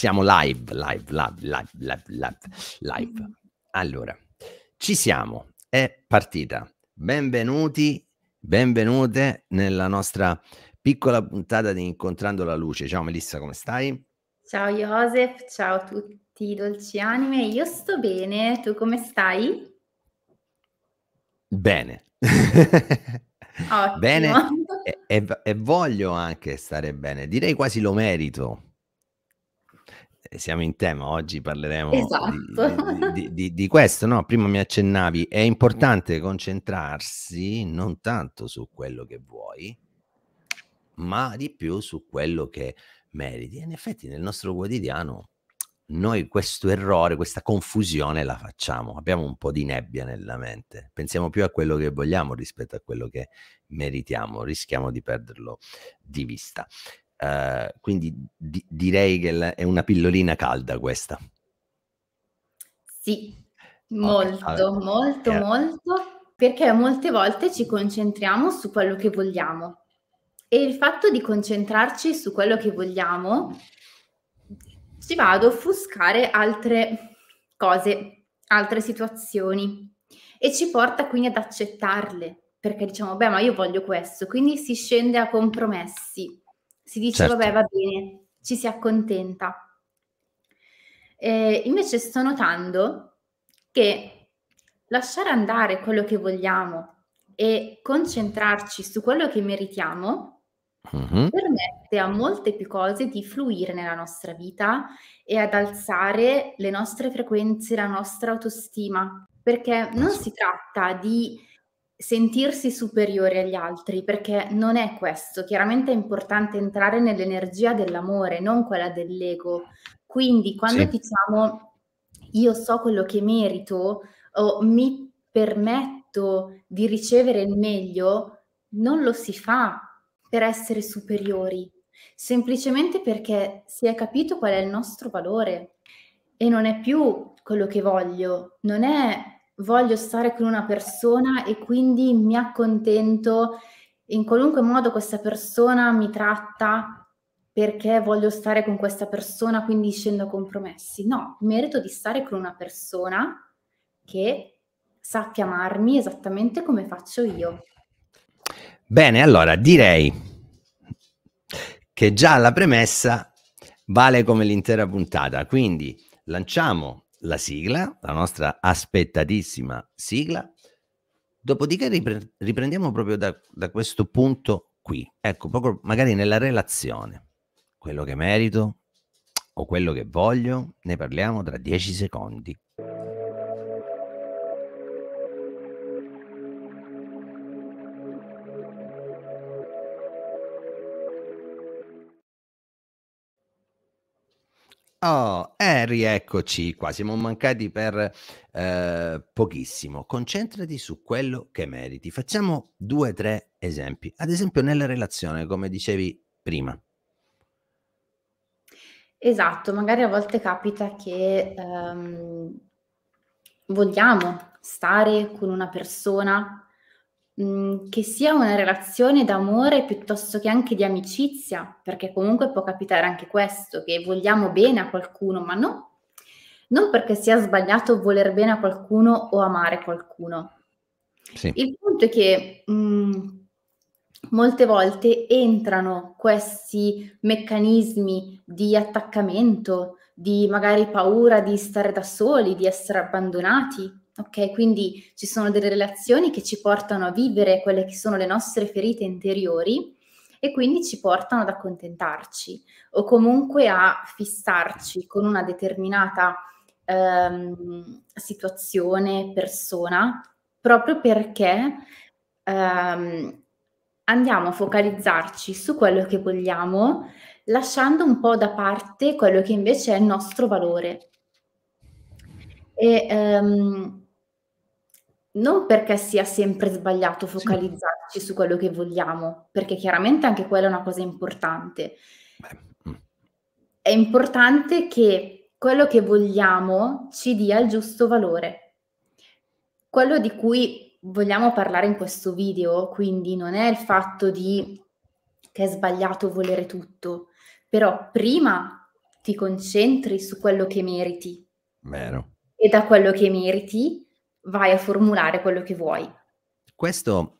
Siamo live, live, live, live, live, live, live. Mm. Allora, ci siamo, è partita. Benvenuti, benvenute nella nostra piccola puntata di Incontrando la Luce. Ciao Melissa, come stai? Ciao Joseph, ciao a tutti dolci anime, io sto bene, tu come stai? Bene. bene e, e, e voglio anche stare bene, direi quasi lo merito siamo in tema, oggi parleremo esatto. di, di, di, di, questo, no? Prima mi accennavi, è importante concentrarsi non tanto su quello che vuoi, ma di più su quello che meriti. E in effetti nel nostro quotidiano noi questo errore, questa confusione la facciamo, abbiamo un po' di nebbia nella mente, pensiamo più a quello che vogliamo rispetto a quello che meritiamo, rischiamo di perderlo di vista. Eh, quindi di direi che è una pillolina calda questa. Sì, molto, okay. molto, yeah. molto, perché molte volte ci concentriamo su quello che vogliamo. E il fatto di concentrarci su quello che vogliamo ci va ad offuscare altre cose, altre situazioni e ci porta quindi ad accettarle perché diciamo, beh, ma io voglio questo, quindi si scende a compromessi si dice certo. vabbè va bene, ci si accontenta. Eh, invece sto notando che lasciare andare quello che vogliamo e concentrarci su quello che meritiamo mm-hmm. permette a molte più cose di fluire nella nostra vita e ad alzare le nostre frequenze, la nostra autostima, perché non si tratta di sentirsi superiori agli altri, perché non è questo. Chiaramente è importante entrare nell'energia dell'amore, non quella dell'ego. Quindi quando sì. diciamo io so quello che merito o mi permetto di ricevere il meglio, non lo si fa per essere superiori, semplicemente perché si è capito qual è il nostro valore e non è più quello che voglio, non è voglio stare con una persona e quindi mi accontento in qualunque modo questa persona mi tratta perché voglio stare con questa persona, quindi scendo a compromessi. No, merito di stare con una persona che sappia amarmi esattamente come faccio io. Bene, allora direi che già la premessa vale come l'intera puntata, quindi lanciamo la sigla, la nostra aspettatissima sigla, dopodiché ripre riprendiamo proprio da, da, questo punto qui, ecco, proprio magari nella relazione, quello che merito o quello che voglio, ne parliamo tra 10 secondi. Oh, e rieccoci qua. Siamo mancati per eh, pochissimo. Concentrati su quello che meriti. Facciamo due o tre esempi. Ad esempio, nella relazione, come dicevi prima. Esatto, magari a volte capita che ehm, vogliamo stare con una persona Mm, che sia una relazione d'amore piuttosto che anche di amicizia, perché comunque può capitare anche questo, che vogliamo bene a qualcuno, ma no, non perché sia sbagliato voler bene a qualcuno o amare qualcuno. Sì. Il punto è che mh, mm, molte volte entrano questi meccanismi di attaccamento, di magari paura di stare da soli, di essere abbandonati, ok? Quindi ci sono delle relazioni che ci portano a vivere quelle che sono le nostre ferite interiori e quindi ci portano ad accontentarci o comunque a fissarci con una determinata ehm, situazione, persona, proprio perché ehm, andiamo a focalizzarci su quello che vogliamo, lasciando un po' da parte quello che invece è il nostro valore. E, ehm, non perché sia sempre sbagliato focalizzarci sì. su quello che vogliamo, perché chiaramente anche quella è una cosa importante. Mm. È importante che quello che vogliamo ci dia il giusto valore. Quello di cui vogliamo parlare in questo video, quindi non è il fatto di che è sbagliato volere tutto, però prima ti concentri su quello che meriti. Meno e da quello che meriti vai a formulare quello che vuoi. Questo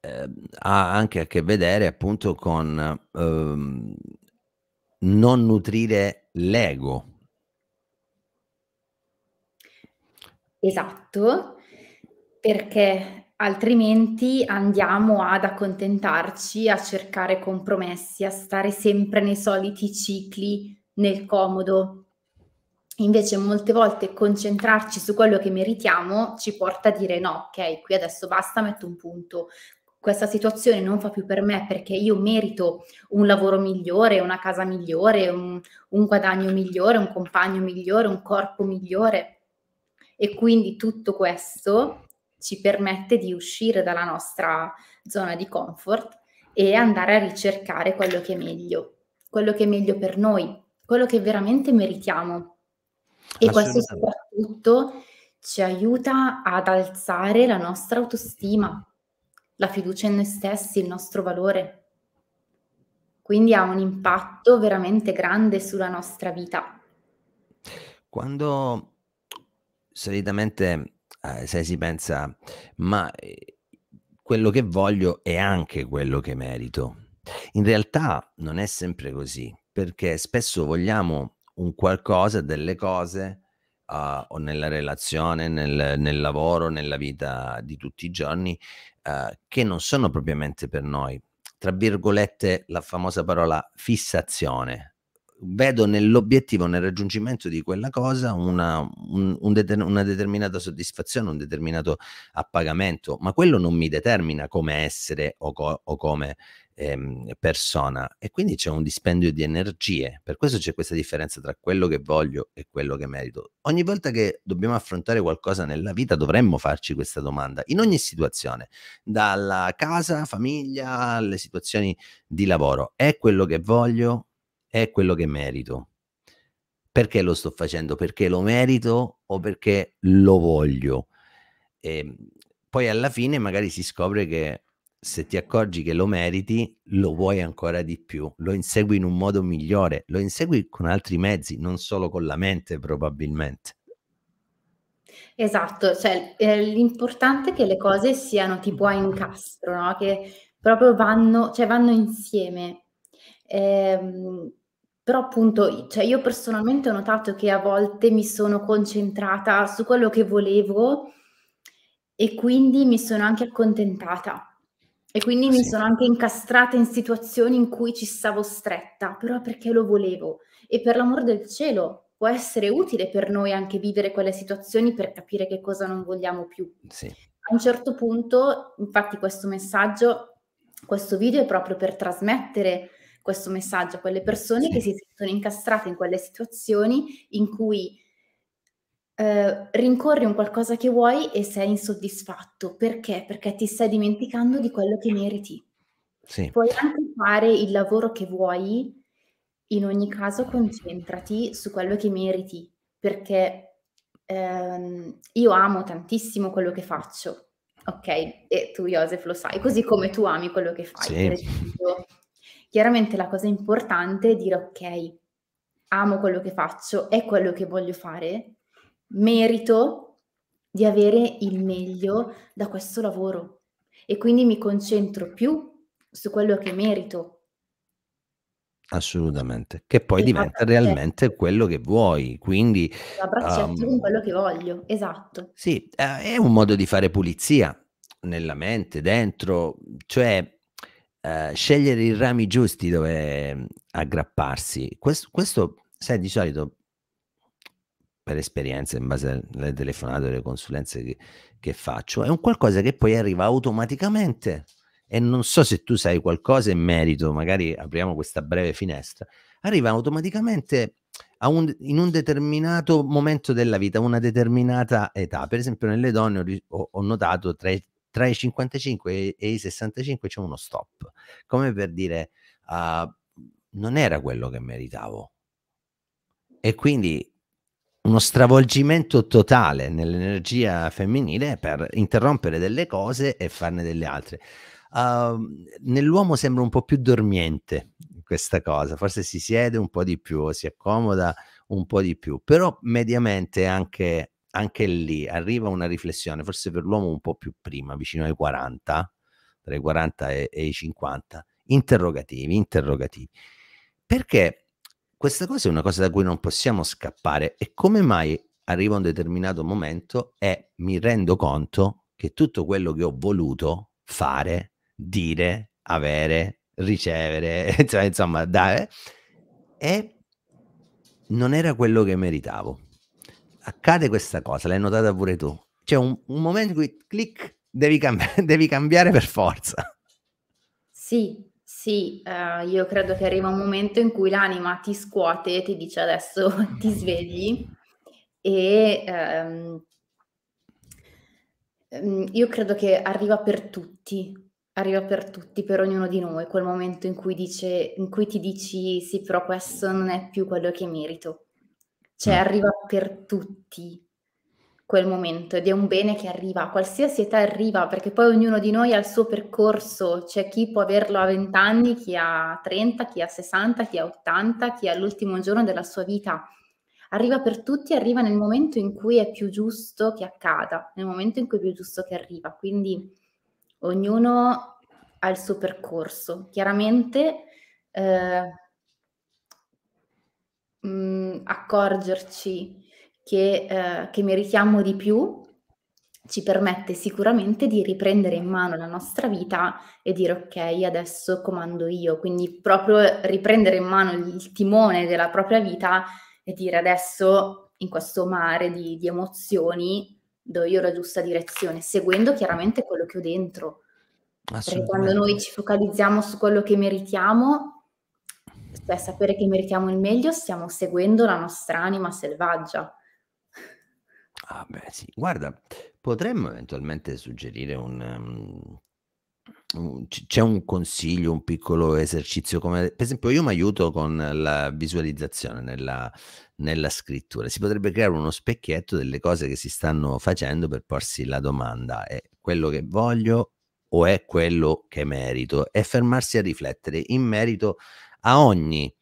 eh, ha anche a che vedere appunto con ehm, non nutrire l'ego. Esatto, perché altrimenti andiamo ad accontentarci, a cercare compromessi, a stare sempre nei soliti cicli, nel comodo, Invece molte volte concentrarci su quello che meritiamo ci porta a dire no, ok, qui adesso basta, metto un punto. Questa situazione non fa più per me perché io merito un lavoro migliore, una casa migliore, un, un guadagno migliore, un compagno migliore, un corpo migliore. E quindi tutto questo ci permette di uscire dalla nostra zona di comfort e andare a ricercare quello che è meglio, quello che è meglio per noi, quello che veramente meritiamo e questo soprattutto ci aiuta ad alzare la nostra autostima, la fiducia in noi stessi, il nostro valore. Quindi ha un impatto veramente grande sulla nostra vita. Quando solitamente eh, se si pensa, ma eh, quello che voglio è anche quello che merito. In realtà non è sempre così, perché spesso vogliamo un qualcosa, delle cose uh, o nella relazione, nel, nel, lavoro, nella vita di tutti i giorni uh, che non sono propriamente per noi. Tra virgolette, la famosa parola fissazione, vedo nell'obiettivo, nel raggiungimento di quella cosa una, un, un deter- una, determinata soddisfazione, un determinato appagamento, ma quello non mi determina come essere o, co- o come ehm, persona e quindi c'è un dispendio di energie, per questo c'è questa differenza tra quello che voglio e quello che merito. Ogni volta che dobbiamo affrontare qualcosa nella vita dovremmo farci questa domanda, in ogni situazione, dalla casa, famiglia, alle situazioni di lavoro, è quello che voglio è quello che merito. Perché lo sto facendo? Perché lo merito o perché lo voglio? E ehm, poi alla fine magari si scopre che se ti accorgi che lo meriti, lo vuoi ancora di più, lo insegui in un modo migliore, lo insegui con altri mezzi, non solo con la mente probabilmente. Esatto, cioè l'importante è che le cose siano tipo a incastro, no? che proprio vanno, cioè vanno insieme. Ehm, però appunto, cioè io personalmente ho notato che a volte mi sono concentrata su quello che volevo e quindi mi sono anche accontentata. E quindi ah, mi sono anche incastrata in situazioni in cui ci stavo stretta, però perché lo volevo. E per l'amor del cielo, può essere utile per noi anche vivere quelle situazioni per capire che cosa non vogliamo più. Sì. A un certo punto, infatti questo messaggio, questo video è proprio per trasmettere questo messaggio a quelle persone sì. che si sentono incastrate in quelle situazioni in cui eh, rincorri un qualcosa che vuoi e sei insoddisfatto. Perché? Perché ti stai dimenticando di quello che meriti. Sì. Puoi anche fare il lavoro che vuoi, in ogni caso concentrati su quello che meriti, perché ehm, io amo tantissimo quello che faccio, ok? E tu, Joseph, lo sai, così come tu ami quello che fai. Sì. Per esempio, Chiaramente la cosa importante è dire ok, amo quello che faccio, è quello che voglio fare, merito di avere il meglio da questo lavoro e quindi mi concentro più su quello che merito. Assolutamente, che poi e diventa realmente te. quello che vuoi, quindi... Abbracciarti um, ehm, con quello che voglio, esatto. Sì, eh, è un modo di fare pulizia nella mente, dentro, cioè eh, scegliere i rami giusti dove mm, aggrapparsi. Questo, questo, sai, di solito per esperienza, in base alle telefonate, alle consulenze che, che faccio, è un qualcosa che poi arriva automaticamente e non so se tu sai qualcosa in merito, magari apriamo questa breve finestra, arriva automaticamente un, in un determinato momento della vita, una determinata età. Per esempio nelle donne ho, ho notato tra i tra i 55 e i 65 c'è uno stop, come per dire uh, non era quello che meritavo. E quindi uno stravolgimento totale nell'energia femminile per interrompere delle cose e farne delle altre. Uh, nell'uomo sembra un po' più dormiente questa cosa, forse si siede un po' di più, si accomoda un po' di più, però mediamente anche anche lì arriva una riflessione, forse per l'uomo un po' più prima, vicino ai 40, tra i 40 e, e i 50, interrogativi, interrogativi. Perché questa cosa è una cosa da cui non possiamo scappare e come mai arriva un determinato momento e mi rendo conto che tutto quello che ho voluto fare, dire, avere, ricevere, cioè insomma, dare, è, non era quello che meritavo accade questa cosa, l'hai notata pure tu. C'è un, un momento in cui clic, devi, cambi- devi cambiare per forza. Sì, sì, eh, io credo che arriva un momento in cui l'anima ti scuote, e ti dice adesso ti svegli e ehm, ehm, io credo che arriva per tutti, arriva per tutti, per ognuno di noi, quel momento in cui, dice, in cui ti dici sì, però questo non è più quello che merito. Cioè mm. arriva per tutti quel momento ed è un bene che arriva, qualsiasi età arriva, perché poi ognuno di noi ha il suo percorso, c'è chi può averlo a 20 anni, chi ha 30, chi ha 60, chi ha 80, chi è l'ultimo giorno della sua vita. Arriva per tutti, arriva nel momento in cui è più giusto che accada, nel momento in cui è più giusto che arriva. Quindi ognuno ha il suo percorso. Chiaramente eh, mh, mm, accorgerci che, eh, che meritiamo di più ci permette sicuramente di riprendere in mano la nostra vita e dire ok, adesso comando io, quindi proprio riprendere in mano il timone della propria vita e dire adesso in questo mare di, di emozioni do io la giusta direzione, seguendo chiaramente quello che ho dentro. Perché quando noi ci focalizziamo su quello che meritiamo, cioè sapere che meritiamo il meglio, stiamo seguendo la nostra anima selvaggia. Ah beh sì, guarda, potremmo eventualmente suggerire un, um c'è un consiglio, un piccolo esercizio come per esempio io mi aiuto con la visualizzazione nella, nella, scrittura. Si potrebbe creare uno specchietto delle cose che si stanno facendo per porsi la domanda è quello che voglio o è quello che merito e fermarsi a riflettere in merito a ogni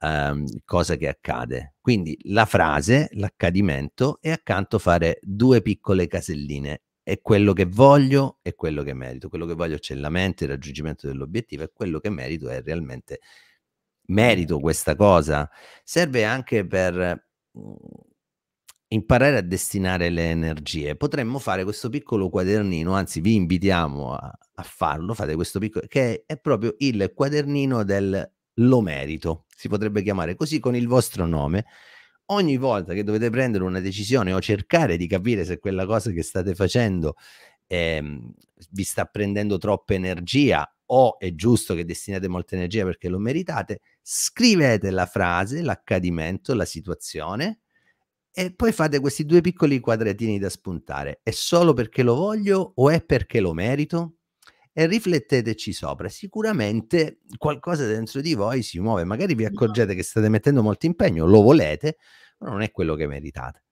ehm, cosa che accade. Quindi la frase, l'accadimento e accanto fare due piccole caselline. È quello che voglio e quello che merito. Quello che voglio c'è la mente, il raggiungimento dell'obiettivo e quello che merito è realmente merito questa cosa. Serve anche per mm, imparare a destinare le energie. Potremmo fare questo piccolo quadernino, anzi vi invitiamo a, a farlo, fate questo piccolo, che è proprio il quadernino del lo merito, si potrebbe chiamare così con il vostro nome. Ogni volta che dovete prendere una decisione o cercare di capire se quella cosa che state facendo ehm, vi sta prendendo troppa energia o è giusto che destinate molta energia perché lo meritate, scrivete la frase, l'accadimento, la situazione e poi fate questi due piccoli quadratini da spuntare. È solo perché lo voglio o è perché lo merito? e rifletteteci sopra. Sicuramente qualcosa dentro di voi si muove, magari vi esatto. accorgete che state mettendo molto impegno, lo volete, ma non è quello che meritate.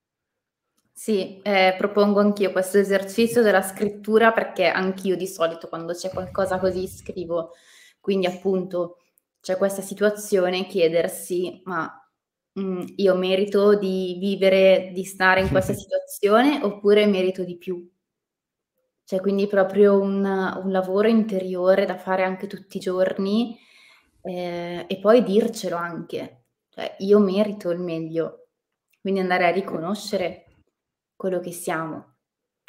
Sì, eh, propongo anch'io questo esercizio della scrittura perché anch'io di solito quando c'è qualcosa così scrivo. Quindi appunto c'è questa situazione chiedersi ma mh, mm, io merito di vivere, di stare in questa situazione oppure merito di più? Cioè, quindi proprio un, un lavoro interiore da fare anche tutti i giorni eh, e poi dircelo anche. Cioè, io merito il meglio. Quindi andare a riconoscere quello che siamo,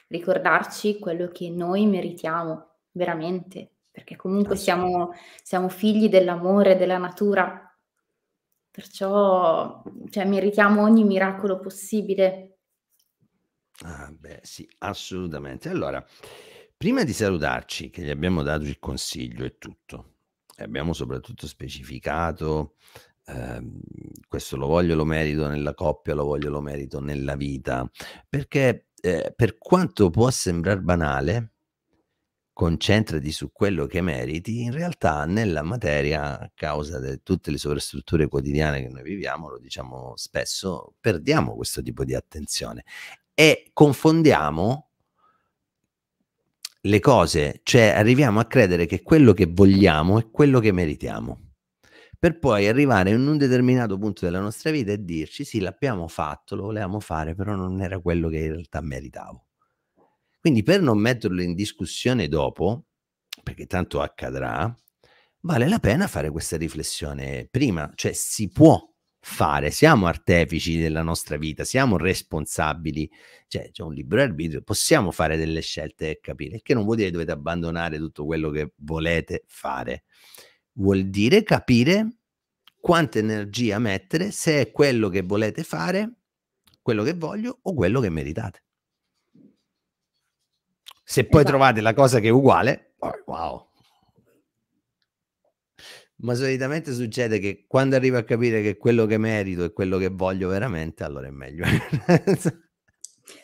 ricordarci quello che noi meritiamo, veramente, perché comunque siamo, siamo figli dell'amore, della natura. Perciò, cioè, meritiamo ogni miracolo possibile Ah, beh, sì, assolutamente. Allora, prima di salutarci, che gli abbiamo dato il consiglio e tutto, e abbiamo soprattutto specificato, eh, questo lo voglio, lo merito nella coppia, lo voglio, lo merito nella vita, perché eh, per quanto può sembrare banale, concentrati su quello che meriti, in realtà nella materia, a causa di tutte le sovrastrutture quotidiane che noi viviamo, lo diciamo spesso, perdiamo questo tipo di attenzione e confondiamo le cose, cioè arriviamo a credere che quello che vogliamo è quello che meritiamo, per poi arrivare in un determinato punto della nostra vita e dirci sì, l'abbiamo fatto, lo volevamo fare, però non era quello che in realtà meritavo. Quindi per non metterlo in discussione dopo, perché tanto accadrà, vale la pena fare questa riflessione prima, cioè si può fare, siamo artefici della nostra vita, siamo responsabili, cioè c'è un libero arbitrio, possiamo fare delle scelte e capire, il che non vuol dire che dovete abbandonare tutto quello che volete fare, vuol dire capire quanta energia mettere se è quello che volete fare, quello che voglio o quello che meritate. Se poi esatto. trovate la cosa che è uguale, wow, ma solitamente succede che quando arrivo a capire che quello che merito è quello che voglio veramente, allora è meglio.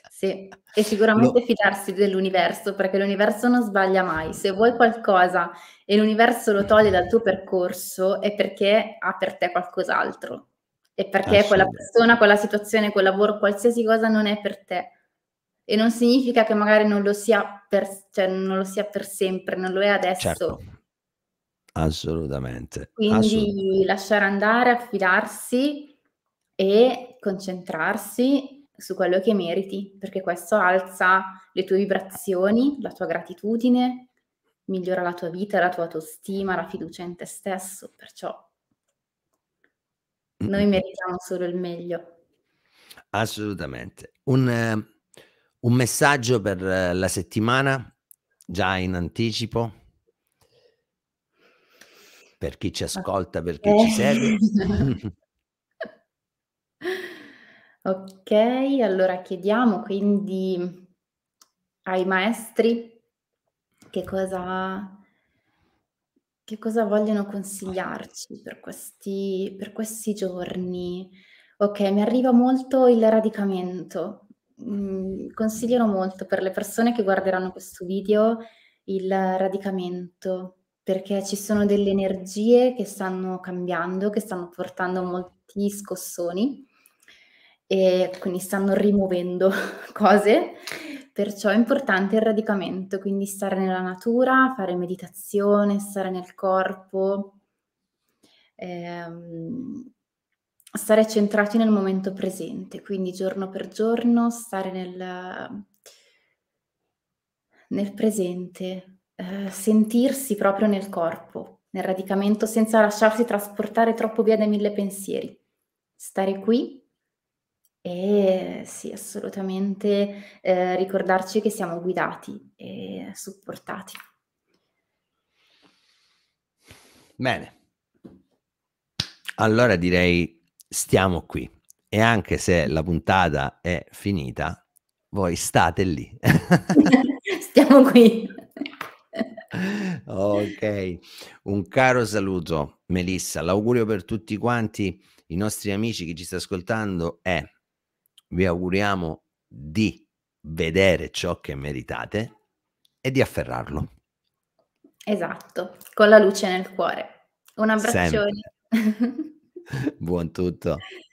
sì, e sicuramente lo... fidarsi dell'universo, perché l'universo non sbaglia mai. Se vuoi qualcosa e l'universo lo toglie dal tuo percorso, è perché ha per te qualcos'altro. È perché quella persona, quella situazione, quel lavoro, qualsiasi cosa non è per te. E non significa che magari non lo sia per, cioè non lo sia per sempre, non lo è adesso. Certo Assolutamente. Quindi assolutamente. lasciare andare, affidarsi e concentrarsi su quello che meriti, perché questo alza le tue vibrazioni, la tua gratitudine, migliora la tua vita, la tua autostima, la fiducia in te stesso, perciò noi meritiamo solo il meglio. Assolutamente. Un, un messaggio per la settimana, già in anticipo? per chi ci ah. ascolta, per chi eh. ci segue. ok, allora chiediamo quindi ai maestri che cosa, che cosa vogliono consigliarci per questi, per questi giorni. Ok, mi arriva molto il radicamento. Mm, molto per le persone che guarderanno questo video il radicamento, perché ci sono delle energie che stanno cambiando, che stanno portando molti scossoni e quindi stanno rimuovendo cose, perciò è importante il radicamento, quindi stare nella natura, fare meditazione, stare nel corpo, ehm, stare centrati nel momento presente, quindi giorno per giorno stare nel, nel presente, eh, sentirsi proprio nel corpo, nel radicamento, senza lasciarsi trasportare troppo via dai mille pensieri. Stare qui e sì, assolutamente eh, ricordarci che siamo guidati e supportati. Bene. Allora direi stiamo qui e anche se la puntata è finita, voi state lì. stiamo qui ok, un caro saluto Melissa, l'augurio per tutti quanti i nostri amici che ci sta ascoltando è vi auguriamo di vedere ciò che meritate e di afferrarlo. Esatto, con la luce nel cuore. Un abbraccione. Buon tutto.